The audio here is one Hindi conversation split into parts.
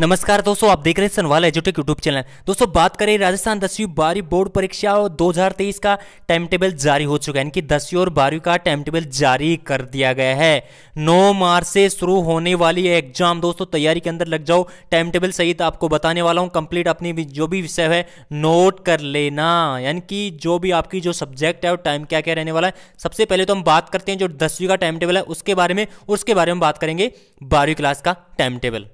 नमस्कार दोस्तों आप देख रहे हैं सनवाल एजुटेक यूट्यूब चैनल दोस्तों बात करें राजस्थान दसवीं बारहवीं बोर्ड परीक्षा 2023 का टाइम टेबल जारी हो चुका है इनकी दसवीं और बारहवीं का टाइम टेबल जारी कर दिया गया है 9 मार्च से शुरू होने वाली एग्जाम दोस्तों तैयारी के अंदर लग जाओ टाइम टेबल सहित आपको बताने वाला हूँ कंप्लीट अपनी जो भी विषय है नोट कर लेना यानी कि जो भी आपकी जो सब्जेक्ट है और टाइम क्या क्या रहने वाला है सबसे पहले तो हम बात करते हैं जो दसवीं का टाइम टेबल है उसके बारे में उसके बारे में बात करेंगे बारहवीं क्लास का टाइम टेबल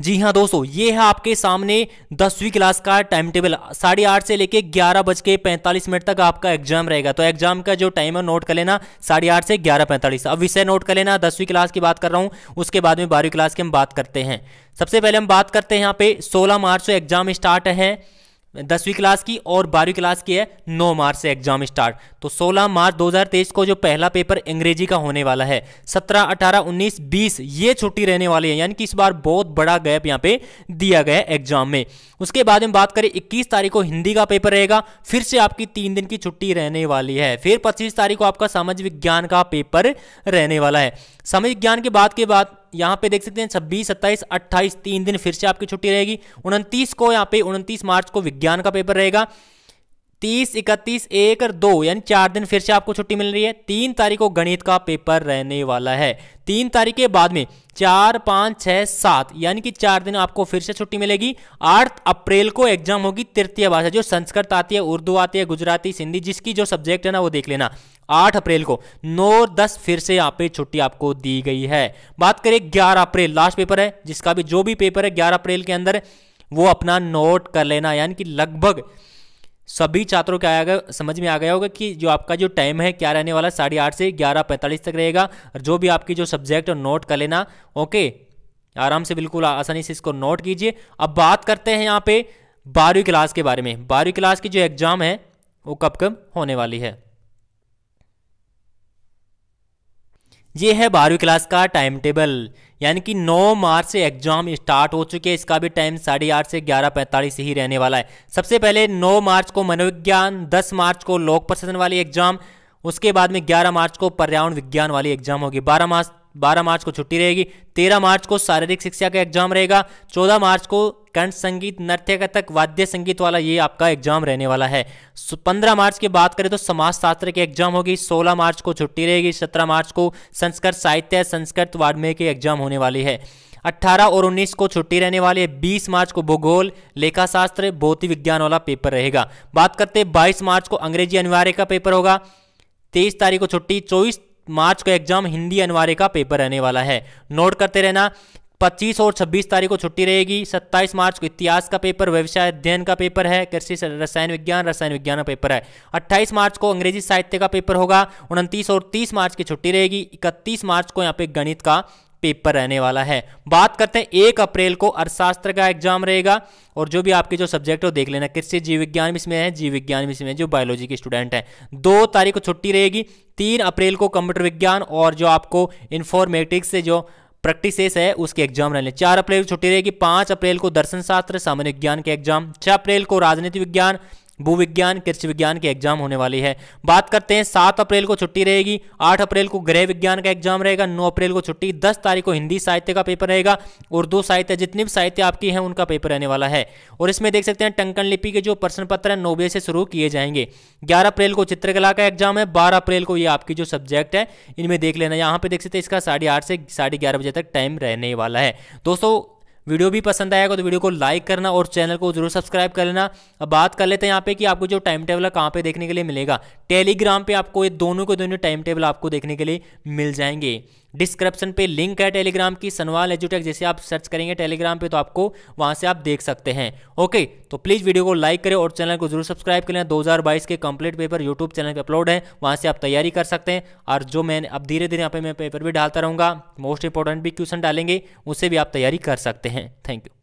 जी हाँ दोस्तों ये है आपके सामने दसवीं क्लास का टाइम टेबल साढ़े आठ से लेके ग्यारह बज के पैंतालीस मिनट तक आपका एग्जाम रहेगा तो एग्जाम का जो टाइम है नोट कर लेना साढ़े आठ से ग्यारह पैंतालीस अब विषय नोट कर लेना दसवीं क्लास की बात कर रहा हूँ उसके बाद में बारहवीं क्लास की हम बात करते हैं सबसे पहले हम बात करते हैं यहाँ पे सोलह मार्च से एग्जाम स्टार्ट है दसवीं क्लास की और बारहवीं क्लास की है 9 मार्च से एग्जाम स्टार्ट तो 16 मार्च 2023 को जो पहला पेपर अंग्रेजी का होने वाला है 17, 18, 19, 20 ये छुट्टी रहने वाली है यानी कि इस बार बहुत बड़ा गैप यहाँ पे दिया गया है एग्जाम में उसके बाद में बात करें 21 तारीख को हिंदी का पेपर रहेगा फिर से आपकी तीन दिन की छुट्टी रहने वाली है फिर पच्चीस तारीख को आपका समाज विज्ञान का पेपर रहने वाला है समाज विज्ञान के बाद के बाद यहाँ पे देख सकते हैं छब्बीस सत्ताईस अट्ठाईस तीन दिन फिर से आपकी छुट्टी रहेगी उनतीस को यहाँ पे उनतीस मार्च को विज्ञान का पेपर रहेगा तीस इकतीस एक और दो यानी चार दिन फिर से आपको छुट्टी मिल रही है तीन तारीख को गणित का पेपर रहने वाला है तीन तारीख के बाद में चार पाँच छः सात यानी कि चार दिन आपको फिर से छुट्टी मिलेगी आठ अप्रैल को एग्जाम होगी तृतीय भाषा जो संस्कृत आती है उर्दू आती है गुजराती सिंधी जिसकी जो सब्जेक्ट है ना वो देख लेना आठ अप्रैल को नौ दस फिर से यहाँ पे छुट्टी आपको दी गई है बात करें ग्यारह अप्रैल लास्ट पेपर है जिसका भी जो भी पेपर है ग्यारह अप्रैल के अंदर वो अपना नोट कर लेना यानी कि लगभग सभी छात्रों के आया समझ में आ गया होगा कि जो आपका जो टाइम है क्या रहने वाला साढ़े आठ से ग्यारह पैंतालीस तक रहेगा और जो भी आपकी जो सब्जेक्ट नोट कर लेना ओके आराम से बिल्कुल आसानी से इसको नोट कीजिए अब बात करते हैं यहाँ पे बारहवीं क्लास के बारे में बारहवीं क्लास की जो एग्ज़ाम है वो कब कब होने वाली है ये है बारहवीं क्लास का टाइम टेबल यानी कि 9 मार्च से एग्जाम स्टार्ट हो चुके हैं इसका भी टाइम साढ़े आठ से ग्यारह पैंतालीस ही रहने वाला है सबसे पहले 9 मार्च को मनोविज्ञान 10 मार्च को लोक प्रशासन वाली एग्जाम उसके बाद में 11 मार्च को पर्यावरण विज्ञान वाली एग्जाम होगी 12 मार्च बारह मार्च को छुट्टी रहेगी तेरह मार्च को शारीरिक शिक्षा का एग्जाम रहेगा चौदह मार्च को कंठ संगीत नृत्य कथक वाद्य संगीत वाला ये आपका एग्जाम रहने वाला है पंद्रह मार्च की बात करें तो समाज शास्त्र की एग्जाम होगी सोलह मार्च को छुट्टी रहेगी सत्रह मार्च को संस्कृत साहित्य संस्कृत वाडमे की एग्जाम होने वाली है 18 और 19 को छुट्टी रहने वाली है 20 मार्च को भूगोल लेखाशास्त्र भौतिक विज्ञान वाला पेपर रहेगा बात करते हैं 22 मार्च को अंग्रेजी अनिवार्य का पेपर होगा तेईस तारीख को छुट्टी चौबीस मार्च का एग्जाम हिंदी अनिवार्य का पेपर रहने वाला है नोट करते रहना 25 और 26 तारीख को छुट्टी रहेगी 27 मार्च को इतिहास का पेपर व्यवसाय अध्ययन का पेपर है कृषि रसायन विज्ञान रसायन विज्ञान का पेपर है 28 मार्च को अंग्रेजी साहित्य का पेपर होगा उनतीस और 30 मार्च की छुट्टी रहेगी 31 मार्च को यहाँ पे गणित का पेपर रहने वाला है बात करते हैं एक अप्रैल को अर्थशास्त्र का एग्जाम रहेगा और जो भी आपके जो सब्जेक्ट हो देख लेना कृषि जीव विज्ञान भी इसमें है जीव विज्ञान भी इसमें जो बायोलॉजी के स्टूडेंट हैं दो तारीख को छुट्टी रहेगी तीन अप्रैल को कंप्यूटर विज्ञान और जो आपको इन्फॉर्मेटिक्स से जो प्रैक्टिसेस है उसके एग्जाम रहने चार अप्रैल को छुट्टी रहेगी पाँच अप्रैल को दर्शन शास्त्र सामान्य विज्ञान के एग्जाम छः अप्रैल को राजनीति विज्ञान भूविज्ञान कृषि विज्ञान की एग्जाम होने वाली है बात करते हैं सात अप्रैल को छुट्टी रहेगी आठ अप्रैल को गृह विज्ञान का एग्जाम रहेगा नौ अप्रैल को छुट्टी दस तारीख को हिंदी साहित्य का पेपर रहेगा उर्दू साहित्य जितनी भी साहित्य आपकी है उनका पेपर रहने वाला है और इसमें देख सकते हैं टंकन लिपि के जो प्रश्न पत्र है नौ बजे से शुरू किए जाएंगे ग्यारह अप्रैल को चित्रकला का एग्जाम है बारह अप्रैल को ये आपकी जो सब्जेक्ट है इनमें देख लेना यहाँ पे देख सकते हैं इसका साढ़े आठ से साढ़े ग्यारह बजे तक टाइम रहने वाला है दोस्तों वीडियो भी पसंद आएगा तो वीडियो को लाइक करना और चैनल को जरूर सब्सक्राइब कर लेना अब बात कर लेते हैं यहाँ पे कि आपको जो टाइम टेबल है कहाँ पे देखने के लिए मिलेगा टेलीग्राम पे आपको ये दोनों के दोनों टाइम टेबल आपको देखने के लिए मिल जाएंगे डिस्क्रिप्शन पे लिंक है टेलीग्राम की सनवाल एजुटेक जैसे आप सर्च करेंगे टेलीग्राम पे तो आपको वहाँ से आप देख सकते हैं ओके तो प्लीज़ वीडियो को लाइक करें और चैनल को जरूर सब्सक्राइब करें 2022 के कंप्लीट पेपर यूट्यूब चैनल पे अपलोड है वहाँ से आप तैयारी कर सकते हैं और जो मैं अब धीरे धीरे यहाँ पे मैं पेपर भी डालता रहूँगा मोस्ट इंपॉर्टेंट भी क्वेश्चन डालेंगे उससे भी आप तैयारी कर सकते हैं थैंक यू